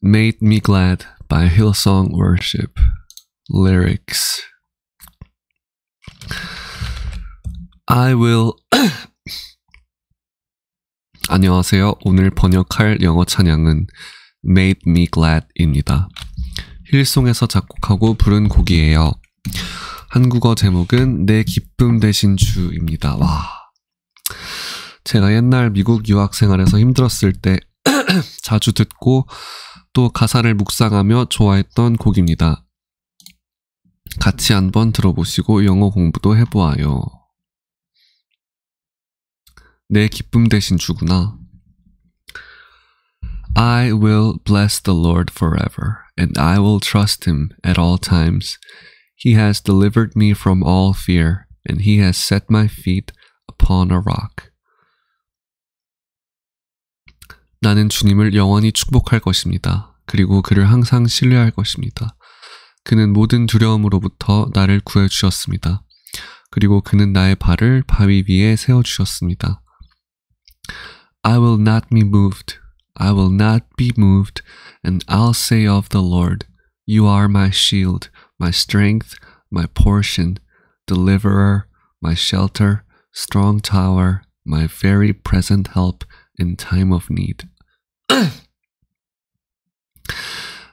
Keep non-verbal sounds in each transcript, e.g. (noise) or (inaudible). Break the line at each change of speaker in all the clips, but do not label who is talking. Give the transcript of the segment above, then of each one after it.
Made Me Glad by Hillsong Worship Lyrics I will (coughs) 안녕하세요. 오늘 번역할 영어 찬양은 Made Me Glad입니다. 힐송에서 작곡하고 부른 곡이에요. 한국어 제목은 내 기쁨 대신 주입니다. 와. 제가 옛날 미국 유학 생활에서 힘들었을 때 (coughs) 자주 듣고 또 가사를 묵상하며 좋아했던 곡입니다. 같이 한번 들어보시고 영어 공부도 해보아요. 내 기쁨 대신 주구나. I will bless the Lord forever, and I will trust him at all times. He has delivered me from all fear, and he has set my feet upon a rock. 나는 주님을 영원히 축복할 것입니다. 그리고 그를 항상 신뢰할 것입니다. 그는 모든 두려움으로부터 나를 구해주셨습니다. 그리고 그는 나의 발을 바위 위에 세워주셨습니다. I will not be moved. I will not be moved. And I'll say of the Lord, You are my shield, my strength, my portion, deliverer, my shelter, strong tower, my very present help in time of need. (clears throat)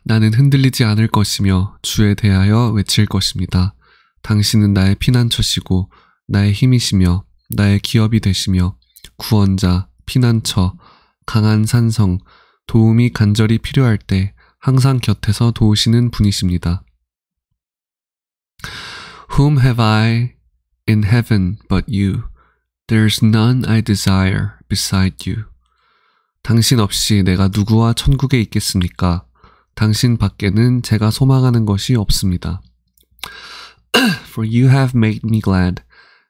나는 흔들리지 않을 것이며 주에 대하여 외칠 것입니다. 당신은 나의 피난처시고 나의 힘이시며 나의 기업이 되시며 구원자, 피난처, 강한 산성, 도움이 간절히 필요할 때 항상 곁에서 도우시는 분이십니다. Whom have I in heaven but you? There's none I desire beside you. 당신 없이 내가 누구와 천국에 있겠습니까? 당신 밖에는 제가 소망하는 것이 없습니다. (clears throat) For you have made me glad,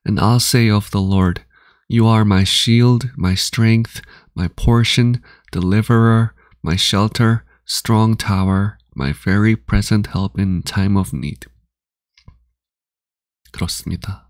and I'll say of the Lord, You are my shield, my strength, my portion, deliverer, my shelter, strong tower, my very present help in time of need. 그렇습니다.